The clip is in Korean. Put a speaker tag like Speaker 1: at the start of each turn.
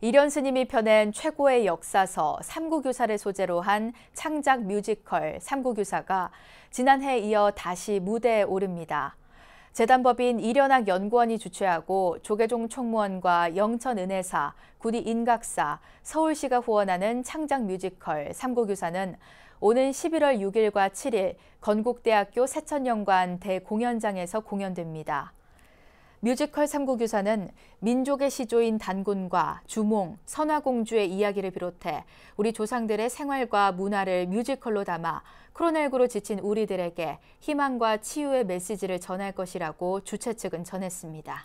Speaker 1: 이련 스님이 펴낸 최고의 역사서 삼구교사를 소재로 한 창작 뮤지컬 삼구교사가 지난해 에 이어 다시 무대에 오릅니다. 재단법인 이련학 연구원이 주최하고 조계종 총무원과 영천은혜사, 구리 인각사, 서울시가 후원하는 창작 뮤지컬 삼고교사는 오는 11월 6일과 7일 건국대학교 세천연관 대공연장에서 공연됩니다. 뮤지컬 3국유사는 민족의 시조인 단군과 주몽, 선화공주의 이야기를 비롯해 우리 조상들의 생활과 문화를 뮤지컬로 담아 코로나19로 지친 우리들에게 희망과 치유의 메시지를 전할 것이라고 주최 측은 전했습니다.